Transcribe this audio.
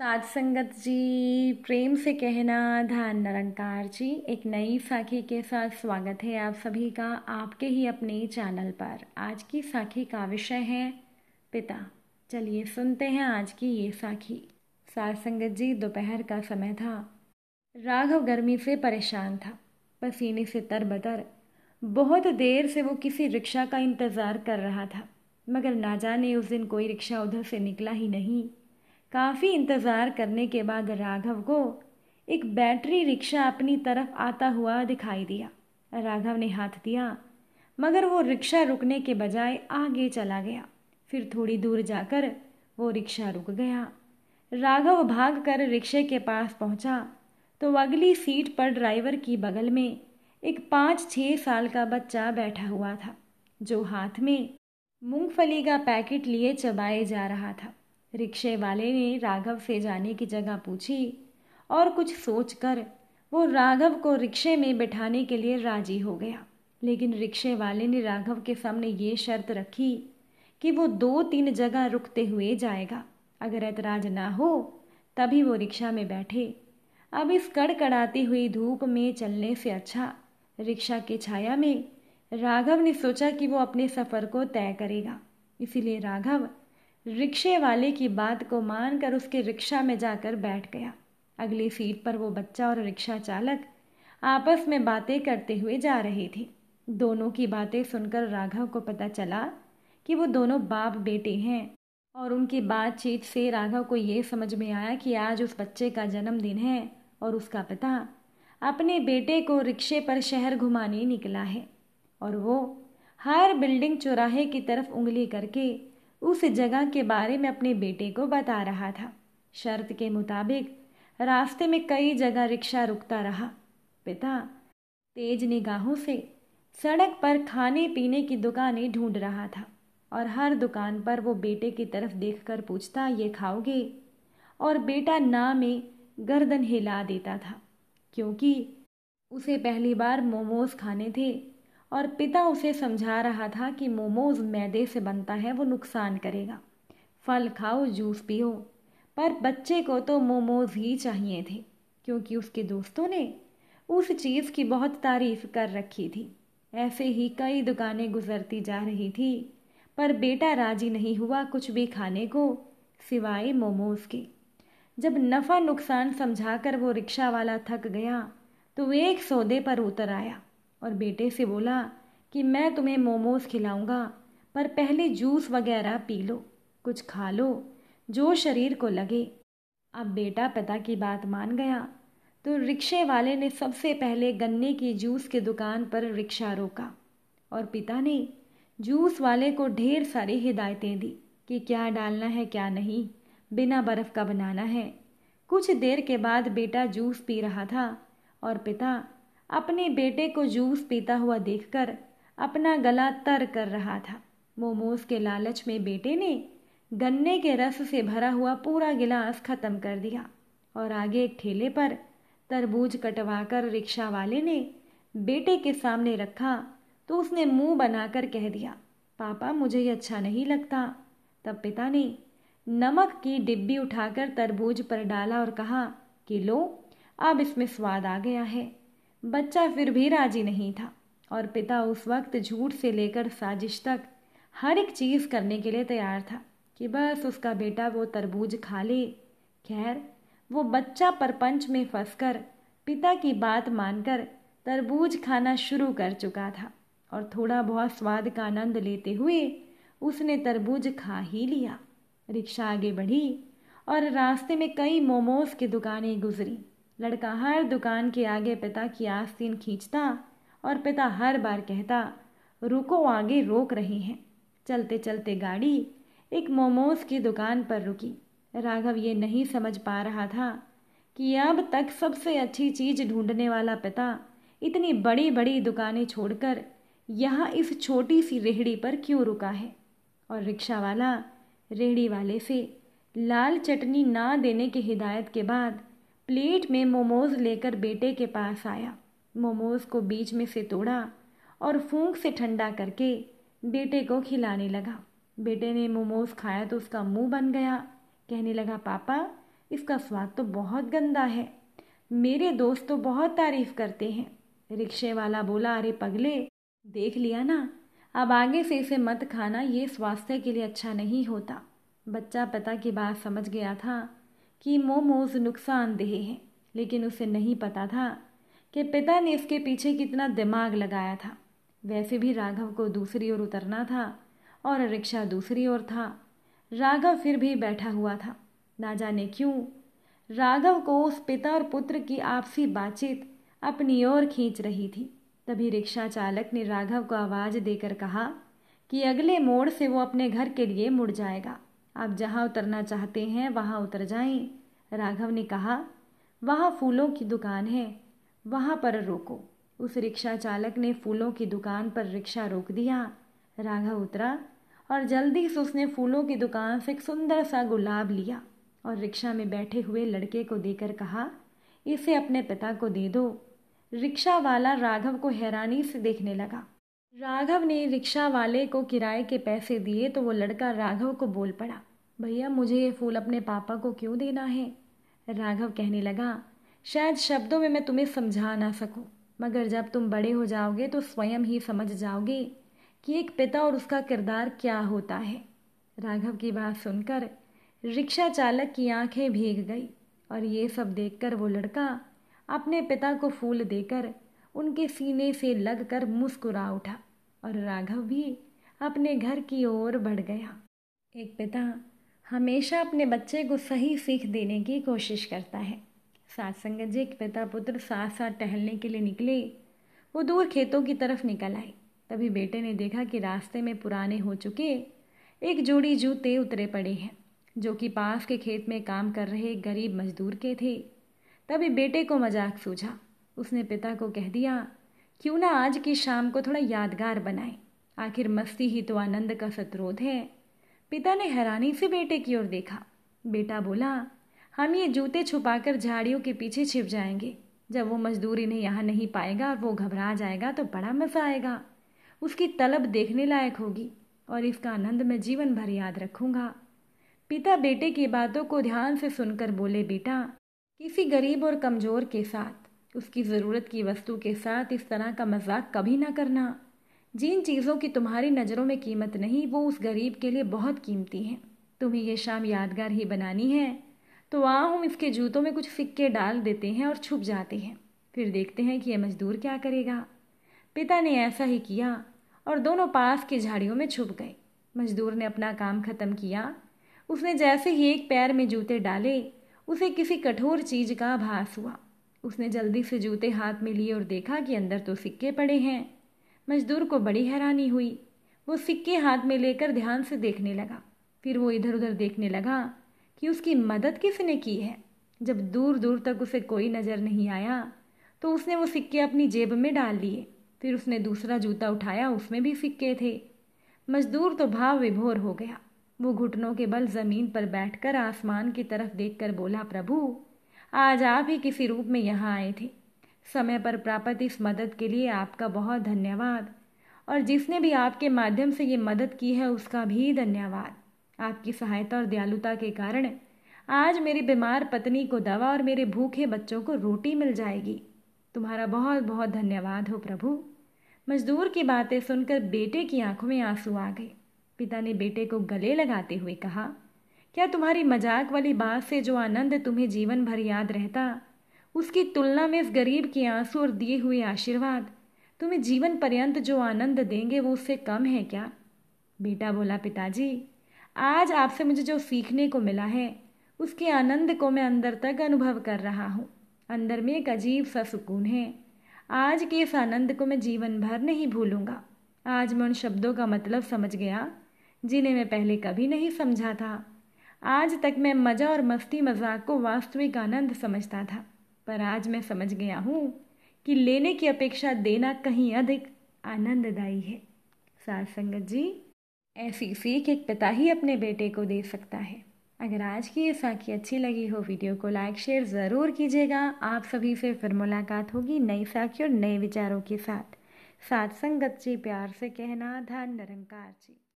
साध संगत जी प्रेम से कहना धान निरंकार जी एक नई साखी के साथ स्वागत है आप सभी का आपके ही अपने चैनल पर आज की साखी का विषय है पिता चलिए सुनते हैं आज की ये साखी साध संगत जी दोपहर का समय था राघव गर्मी से परेशान था पसीने से तर बतर बहुत देर से वो किसी रिक्शा का इंतज़ार कर रहा था मगर ना जाने उस दिन कोई रिक्शा उधर से निकला ही नहीं काफ़ी इंतज़ार करने के बाद राघव को एक बैटरी रिक्शा अपनी तरफ आता हुआ दिखाई दिया राघव ने हाथ दिया मगर वो रिक्शा रुकने के बजाय आगे चला गया फिर थोड़ी दूर जाकर वो रिक्शा रुक गया राघव भाग कर रिक्शे के पास पहुंचा तो अगली सीट पर ड्राइवर की बगल में एक पाँच छः साल का बच्चा बैठा हुआ था जो हाथ में मूंगफली का पैकेट लिए चबाए जा रहा था रिक्शे वाले ने राघव से जाने की जगह पूछी और कुछ सोचकर वो राघव को रिक्शे में बैठाने के लिए राजी हो गया लेकिन रिक्शे वाले ने राघव के सामने ये शर्त रखी कि वो दो तीन जगह रुकते हुए जाएगा अगर ऐतराज ना हो तभी वो रिक्शा में बैठे अब इस कड़कड़ाती हुई धूप में चलने से अच्छा रिक्शा के छाया में राघव ने सोचा कि वो अपने सफ़र को तय करेगा इसीलिए राघव रिक्शे वाले की बात को मानकर उसके रिक्शा में जाकर बैठ गया अगली सीट पर वो बच्चा और रिक्शा चालक आपस में बातें करते हुए जा रहे थे दोनों की बातें सुनकर राघव को पता चला कि वो दोनों बाप बेटे हैं और उनकी बातचीत से राघव को ये समझ में आया कि आज उस बच्चे का जन्मदिन है और उसका पिता अपने बेटे को रिक्शे पर शहर घुमाने निकला है और वो हर बिल्डिंग चौराहे की तरफ उंगली करके उस जगह के बारे में अपने बेटे को बता रहा था शर्त के मुताबिक रास्ते में कई जगह रिक्शा रुकता रहा पिता तेज निगाहों से सड़क पर खाने पीने की दुकानें ढूंढ रहा था और हर दुकान पर वो बेटे की तरफ देखकर पूछता ये खाओगे और बेटा ना में गर्दन हिला देता था क्योंकि उसे पहली बार मोमोज खाने थे और पिता उसे समझा रहा था कि मोमोज मैदे से बनता है वो नुकसान करेगा फल खाओ जूस पियो पर बच्चे को तो मोमोज ही चाहिए थे क्योंकि उसके दोस्तों ने उस चीज़ की बहुत तारीफ कर रखी थी ऐसे ही कई दुकानें गुजरती जा रही थी पर बेटा राजी नहीं हुआ कुछ भी खाने को सिवाय मोमोज के जब नफ़ा नुकसान समझाकर वो रिक्शा वाला थक गया तो एक सौदे पर उतर आया और बेटे से बोला कि मैं तुम्हें मोमोज खिलाऊंगा पर पहले जूस वगैरह पी लो कुछ खा लो जो शरीर को लगे अब बेटा पिता की बात मान गया तो रिक्शे वाले ने सबसे पहले गन्ने की जूस की दुकान पर रिक्शा रोका और पिता ने जूस वाले को ढेर सारी हिदायतें दी कि क्या डालना है क्या नहीं बिना बर्फ़ का बनाना है कुछ देर के बाद बेटा जूस पी रहा था और पिता अपने बेटे को जूस पीता हुआ देखकर अपना गला तर कर रहा था मोमोज के लालच में बेटे ने गन्ने के रस से भरा हुआ पूरा गिलास खत्म कर दिया और आगे एक ठेले पर तरबूज कटवाकर रिक्शा वाले ने बेटे के सामने रखा तो उसने मुंह बनाकर कह दिया पापा मुझे ये अच्छा नहीं लगता तब पिता ने नमक की डिब्बी उठाकर तरबूज पर डाला और कहा कि लो अब इसमें स्वाद आ गया है बच्चा फिर भी राजी नहीं था और पिता उस वक्त झूठ से लेकर साजिश तक हर एक चीज़ करने के लिए तैयार था कि बस उसका बेटा वो तरबूज खा ले खैर वो बच्चा परपंच में फंस पिता की बात मानकर तरबूज खाना शुरू कर चुका था और थोड़ा बहुत स्वाद का आनंद लेते हुए उसने तरबूज खा ही लिया रिक्शा आगे बढ़ी और रास्ते में कई मोमोज की दुकानें गुजरी लड़का हर दुकान के आगे पिता की आस्तीन खींचता और पिता हर बार कहता रुको आगे रोक रहे हैं चलते चलते गाड़ी एक मोमोज की दुकान पर रुकी राघव ये नहीं समझ पा रहा था कि अब तक सबसे अच्छी चीज़ ढूंढने वाला पिता इतनी बड़ी बड़ी दुकानें छोड़कर यहाँ इस छोटी सी रेहड़ी पर क्यों रुका है और रिक्शा वाला रेहड़ी वाले से लाल चटनी ना देने की हिदायत के बाद प्लेट में मोमोज लेकर बेटे के पास आया मोमोज को बीच में से तोड़ा और फूंक से ठंडा करके बेटे को खिलाने लगा बेटे ने मोमोज खाया तो उसका मुंह बन गया कहने लगा पापा इसका स्वाद तो बहुत गंदा है मेरे दोस्त तो बहुत तारीफ करते हैं रिक्शे वाला बोला अरे पगले देख लिया ना अब आगे से इसे मत खाना ये स्वास्थ्य के लिए अच्छा नहीं होता बच्चा पता की बात समझ गया था कि मोमोज नुकसानदेह हैं लेकिन उसे नहीं पता था कि पिता ने इसके पीछे कितना दिमाग लगाया था वैसे भी राघव को दूसरी ओर उतरना था और रिक्शा दूसरी ओर था राघव फिर भी बैठा हुआ था ना जाने क्यों राघव को उस पिता और पुत्र की आपसी बातचीत अपनी ओर खींच रही थी तभी रिक्शा चालक ने राघव को आवाज़ देकर कहा कि अगले मोड़ से वो अपने घर के लिए मुड़ जाएगा आप जहाँ उतरना चाहते हैं वहाँ उतर जाएं। राघव ने कहा वहाँ फूलों की दुकान है वहाँ पर रोको उस रिक्शा चालक ने फूलों की दुकान पर रिक्शा रोक दिया राघव उतरा और जल्दी से उसने फूलों की दुकान से एक सुंदर सा गुलाब लिया और रिक्शा में बैठे हुए लड़के को देकर कहा इसे अपने पिता को दे दो रिक्शा वाला राघव को हैरानी से देखने लगा राघव ने रिक्शा वाले को किराए के पैसे दिए तो वो लड़का राघव को बोल पड़ा भैया मुझे ये फूल अपने पापा को क्यों देना है राघव कहने लगा शायद शब्दों में मैं तुम्हें समझा ना सकूं मगर जब तुम बड़े हो जाओगे तो स्वयं ही समझ जाओगे कि एक पिता और उसका किरदार क्या होता है राघव की बात सुनकर रिक्शा चालक की आंखें भीग गई और ये सब देखकर वो लड़का अपने पिता को फूल देकर उनके सीने से लगकर मुस्कुरा उठा और राघव भी अपने घर की ओर बढ़ गया एक पिता हमेशा अपने बच्चे को सही सीख देने की कोशिश करता है सात संगत जी एक पिता पुत्र साथ साथ टहलने के लिए निकले वो दूर खेतों की तरफ निकल आए तभी बेटे ने देखा कि रास्ते में पुराने हो चुके एक जोड़ी जूते उतरे पड़े हैं जो कि पास के खेत में काम कर रहे गरीब मजदूर के थे तभी बेटे को मजाक सूझा उसने पिता को कह दिया क्यों ना आज की शाम को थोड़ा यादगार बनाएं आखिर मस्ती ही तो आनंद का सतरोध है पिता ने हैरानी से बेटे की ओर देखा बेटा बोला हम ये जूते छुपाकर झाड़ियों के पीछे छिप जाएंगे जब वो मजदूर इन्हें यहाँ नहीं पाएगा और वो घबरा जाएगा तो बड़ा मज़ा आएगा उसकी तलब देखने लायक होगी और इसका आनंद मैं जीवन भर याद रखूँगा पिता बेटे की बातों को ध्यान से सुनकर बोले बेटा किसी गरीब और कमज़ोर के साथ उसकी ज़रूरत की वस्तु के साथ इस तरह का मजाक कभी ना करना जिन चीज़ों की तुम्हारी नज़रों में कीमत नहीं वो उस गरीब के लिए बहुत कीमती हैं तुम्हें ये शाम यादगार ही बनानी है तो वहाँ हम इसके जूतों में कुछ सिक्के डाल देते हैं और छुप जाते हैं फिर देखते हैं कि यह मजदूर क्या करेगा पिता ने ऐसा ही किया और दोनों पास की झाड़ियों में छुप गए मजदूर ने अपना काम ख़त्म किया उसने जैसे ही एक पैर में जूते डाले उसे किसी कठोर चीज़ का आभास हुआ उसने जल्दी से जूते हाथ में लिए और देखा कि अंदर तो सिक्के पड़े हैं मजदूर को बड़ी हैरानी हुई वो सिक्के हाथ में लेकर ध्यान से देखने लगा फिर वो इधर उधर देखने लगा कि उसकी मदद किसने की है जब दूर दूर तक उसे कोई नज़र नहीं आया तो उसने वो सिक्के अपनी जेब में डाल लिए फिर उसने दूसरा जूता उठाया उसमें भी सिक्के थे मजदूर तो भाव विभोर हो गया वो घुटनों के बल ज़मीन पर बैठकर आसमान की तरफ देखकर बोला प्रभु आज आप ही किसी रूप में यहाँ आए थे समय पर प्राप्त इस मदद के लिए आपका बहुत धन्यवाद और जिसने भी आपके माध्यम से ये मदद की है उसका भी धन्यवाद आपकी सहायता और दयालुता के कारण आज मेरी बीमार पत्नी को दवा और मेरे भूखे बच्चों को रोटी मिल जाएगी तुम्हारा बहुत बहुत धन्यवाद हो प्रभु मजदूर की बातें सुनकर बेटे की आंखों में आंसू आ गए पिता ने बेटे को गले लगाते हुए कहा क्या तुम्हारी मजाक वाली बात से जो आनंद तुम्हें जीवन भर याद रहता उसकी तुलना में इस गरीब के आंसू और दिए हुए आशीर्वाद तुम्हें जीवन पर्यंत जो आनंद देंगे वो उससे कम है क्या बेटा बोला पिताजी आज आपसे मुझे जो सीखने को मिला है उसके आनंद को मैं अंदर तक अनुभव कर रहा हूँ अंदर में एक अजीब सा सुकून है आज के इस आनंद को मैं जीवन भर नहीं भूलूंगा आज मैं उन शब्दों का मतलब समझ गया जिन्हें मैं पहले कभी नहीं समझा था आज तक मैं मज़ा और मस्ती मजाक को वास्तविक आनंद समझता था पर आज मैं समझ गया हूँ कि लेने की अपेक्षा देना कहीं अधिक आनंददायी है सार संगत जी ऐसी सीख एक पिता ही अपने बेटे को दे सकता है अगर आज की ये साखी अच्छी लगी हो वीडियो को लाइक शेयर ज़रूर कीजिएगा आप सभी से फिर मुलाकात होगी नई साखी और नए विचारों के साथ सात संगत जी प्यार से कहना धन निरंकार जी